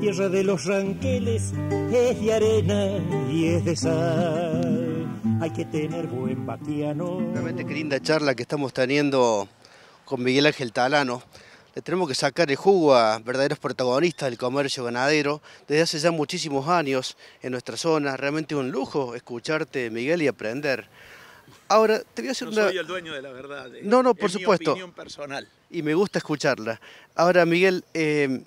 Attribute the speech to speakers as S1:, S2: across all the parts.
S1: tierra de los ranqueles es de arena y es de sal. Hay que tener buen vaquiano. Realmente qué linda charla que estamos teniendo con Miguel Ángel Talano. Le tenemos que sacar el jugo a verdaderos protagonistas del comercio ganadero desde hace ya muchísimos años en nuestra zona. Realmente un lujo escucharte, Miguel, y aprender. Ahora, te voy a hacer una... No soy
S2: el dueño de la verdad. Eh. No, no, por es supuesto. Mi opinión personal.
S1: Y me gusta escucharla. Ahora, Miguel, eh,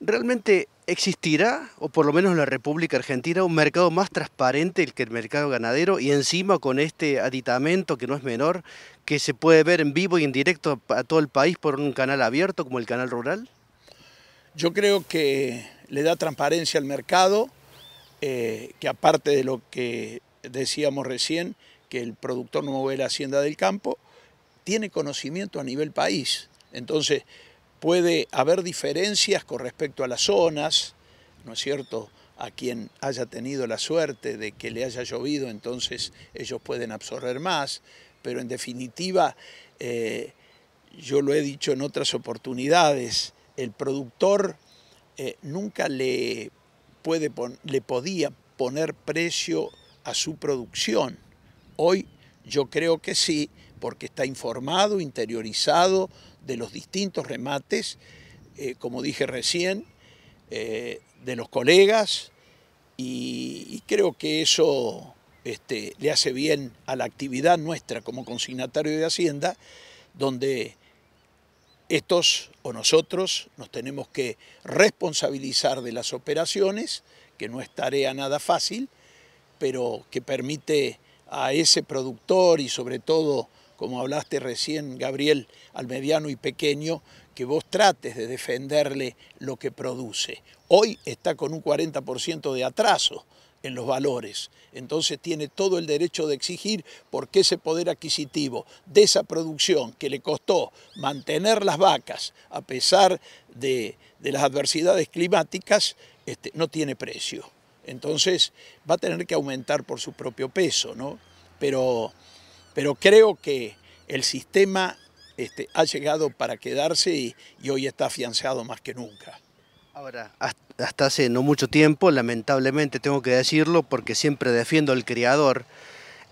S1: realmente ¿Existirá, o por lo menos en la República Argentina, un mercado más transparente que el mercado ganadero y encima con este aditamento que no es menor, que se puede ver en vivo y en directo a todo el país por un canal abierto como el canal rural? Yo creo que le da transparencia al
S2: mercado, eh, que aparte de lo que decíamos recién, que el productor no mueve la hacienda del campo, tiene conocimiento a nivel país. Entonces, puede haber diferencias con respecto a las zonas, ¿no es cierto? A quien haya tenido la suerte de que le haya llovido, entonces ellos pueden absorber más, pero en definitiva, eh, yo lo he dicho en otras oportunidades, el productor eh, nunca le, puede le podía poner precio a su producción. Hoy yo creo que sí, porque está informado, interiorizado de los distintos remates, eh, como dije recién, eh, de los colegas y, creo que eso este, le hace bien a la actividad nuestra como consignatario de Hacienda, donde estos o nosotros nos tenemos que responsabilizar de las operaciones, que no es tarea nada fácil, pero que permite a ese productor y sobre todo como hablaste recién, Gabriel, al mediano y pequeño, que vos trates de defenderle lo que produce. Hoy está con un 40% de atraso en los valores, entonces tiene todo el derecho de exigir porque ese poder adquisitivo de esa producción que le costó mantener las vacas a pesar de, las adversidades climáticas, este, no tiene precio. Entonces va a tener que aumentar por su propio peso, ¿no? Pero pero creo que el sistema este, ha llegado para quedarse y, y, hoy está afianzado más que nunca. Ahora,
S1: hasta hace no mucho tiempo, lamentablemente tengo que decirlo porque siempre defiendo al criador,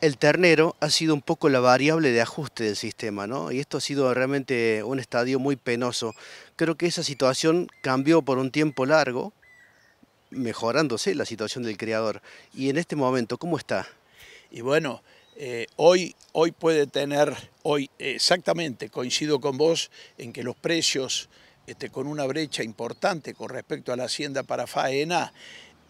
S1: el ternero ha sido un poco la variable de ajuste del sistema, ¿no? Y esto ha sido realmente un estadio muy penoso. Creo que esa situación cambió por un tiempo largo, mejorándose la situación del criador. Y en este momento, ¿cómo está? Y bueno,
S2: eh, hoy, hoy puede tener, hoy exactamente coincido con vos en que los precios este, con una brecha importante con respecto a la hacienda para faena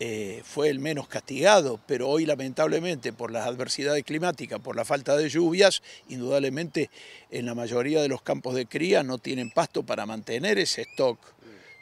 S2: eh, fue el menos castigado, pero hoy lamentablemente por las adversidades climáticas, por la falta de lluvias, indudablemente en la mayoría de los campos de cría no tienen pasto para mantener ese stock.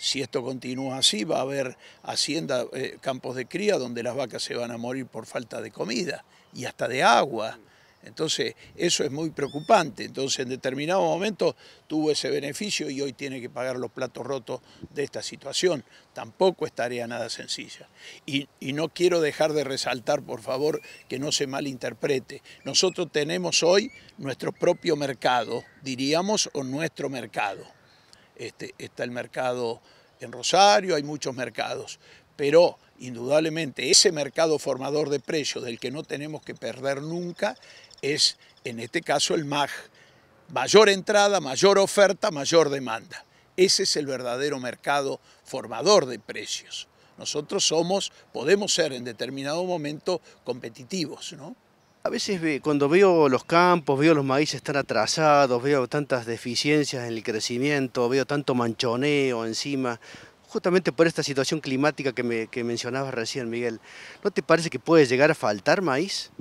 S2: Si esto continúa así, va a haber hacienda, eh, campos de cría donde las vacas se van a morir por falta de comida y hasta de agua. Entonces, eso es muy preocupante. Entonces, en determinado momento tuvo ese beneficio y hoy tiene que pagar los platos rotos de esta situación. Tampoco es tarea nada sencilla. y no quiero dejar de resaltar, por favor, que no se malinterprete. Nosotros tenemos hoy nuestro propio mercado, diríamos, o nuestro mercado. Este, está el mercado en Rosario, hay muchos mercados, pero indudablemente ese mercado formador de precios del que no tenemos que perder nunca es, en este caso, el MAG. Mayor entrada, mayor oferta, mayor demanda. Ese es el verdadero mercado formador de precios. Nosotros somos, podemos ser en determinado momento competitivos, ¿no?
S1: A veces cuando veo los campos, veo los maíces tan atrasados, veo tantas deficiencias en el crecimiento, veo tanto manchoneo encima, justamente por esta situación climática que, que mencionabas recién, Miguel, ¿no te parece que puede llegar a faltar maíz?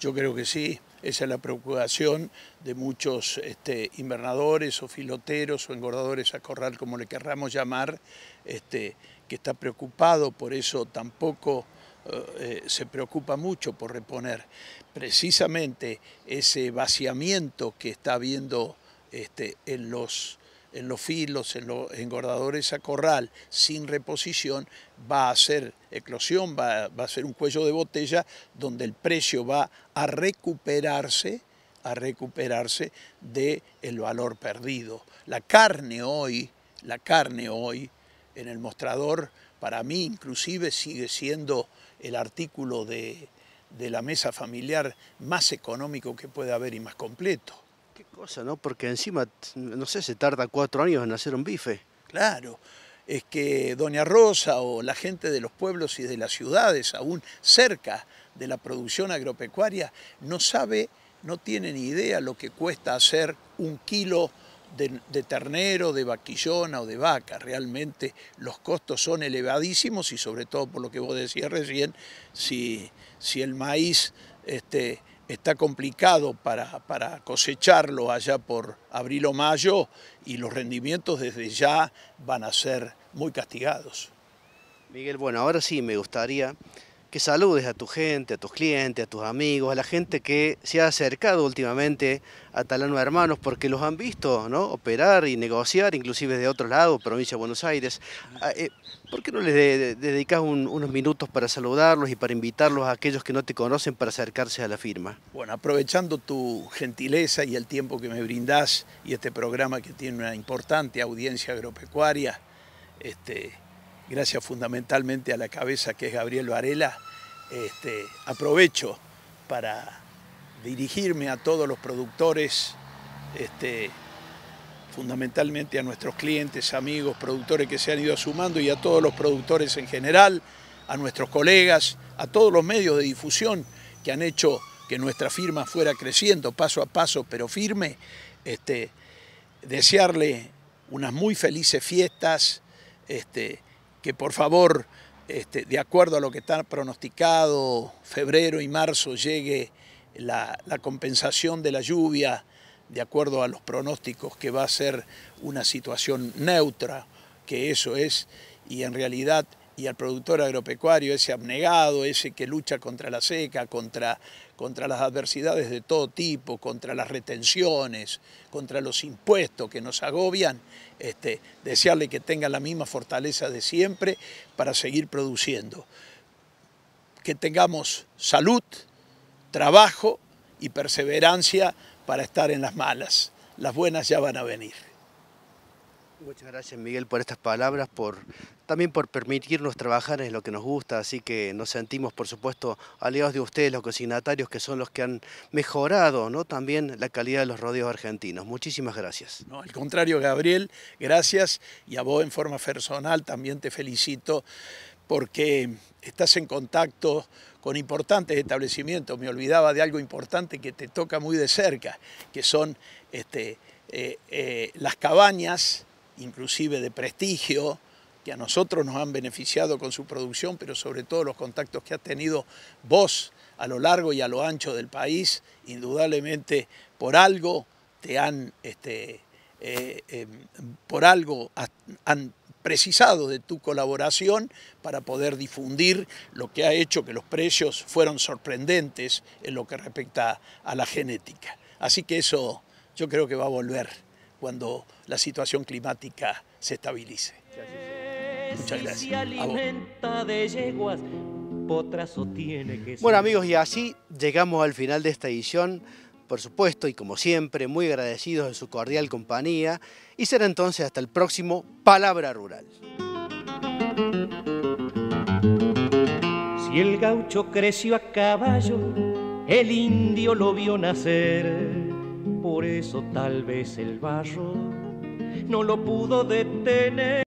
S1: Yo creo que sí,
S2: esa es la preocupación de muchos este, invernadores o filoteros o engordadores a corral, como le querramos llamar, este, que está preocupado, por eso tampoco eh, se preocupa mucho por reponer. Precisamente ese vaciamiento que está habiendo este, en, los, en los filos, en los engordadores a corral, sin reposición, va a ser eclosión, va, a ser un cuello de botella donde el precio va a recuperarse a recuperarse del el valor perdido. La carne hoy, la carne hoy en el mostrador para mí inclusive sigue siendo el artículo de, la mesa familiar más económico que puede haber y más completo. Qué cosa, ¿no? Porque encima, no sé, se tarda cuatro años en hacer un bife. Claro, es que Doña Rosa o la gente de los pueblos y de las ciudades, aún cerca de la producción agropecuaria, no sabe, no tiene ni idea lo que cuesta hacer un kilo de, ternero, de vaquillona o de vaca. Realmente los costos son elevadísimos y sobre todo por lo que vos decías recién, si, si el maíz este, está complicado para, para, cosecharlo allá por abril o mayo y los rendimientos desde ya van a ser muy castigados.
S1: Miguel, bueno, ahora sí me gustaría que saludes a tu gente, a tus clientes, a tus amigos, a la gente que se ha acercado últimamente a Talano Hermanos porque los han visto ¿no? operar y negociar, inclusive de otro lado, provincia de Buenos Aires. Ah, eh, ¿Por qué no les dedicas unos minutos para saludarlos y para invitarlos a aquellos que no te conocen para acercarse a la firma? Bueno,
S2: aprovechando tu gentileza y el tiempo que me brindás y este programa que tiene una importante audiencia agropecuaria, este, gracias fundamentalmente a la cabeza que es Gabriel Varela, este, aprovecho para dirigirme a todos los productores, este, fundamentalmente a nuestros clientes, amigos, productores que se han ido sumando y a todos los productores en general, a nuestros colegas, a todos los medios de difusión que han hecho que nuestra firma fuera creciendo paso a paso, pero firme. Este, desearle unas muy felices fiestas, este, que por favor, este, de acuerdo a lo que está pronosticado, febrero y marzo llegue la compensación de la lluvia, de acuerdo a los pronósticos que va a ser una situación neutra, que eso es, y en realidad y al productor agropecuario, ese abnegado, ese que lucha contra la seca, contra, contra las adversidades de todo tipo, contra las retenciones, contra los impuestos que nos agobian, este, desearle que tenga la misma fortaleza de siempre para seguir produciendo. Que tengamos salud, trabajo y perseverancia para estar en las malas. Las buenas ya van a venir.
S1: Muchas gracias Miguel por estas palabras, por, también por permitirnos trabajar en lo que nos gusta, así que nos sentimos por supuesto aliados de ustedes, los cocinatarios que son los que han mejorado ¿no? también la calidad de los rodeos argentinos. Muchísimas gracias. No, al contrario Gabriel,
S2: gracias y a vos en forma personal también te felicito porque estás en contacto con importantes establecimientos. Me olvidaba de algo importante que te toca muy de cerca, que son este, eh, eh, las cabañas inclusive de prestigio, que a nosotros nos han beneficiado con su producción, pero sobre todo los contactos que ha tenido vos a lo largo y a lo ancho del país, indudablemente por algo te han, este, eh, em, por algo han precisado de tu colaboración para poder difundir lo que ha hecho que los precios fueron sorprendentes en lo que respecta a la genética. Así que eso yo creo que va a volver cuando la situación climática se estabilice. Muchas gracias.
S1: Bueno amigos, y así llegamos al final de esta edición. Por supuesto, y como siempre, muy agradecidos de su cordial compañía. Y será entonces hasta el próximo Palabra Rural. Si el gaucho creció a caballo, el indio lo vio nacer por eso tal vez el barro no lo pudo detener.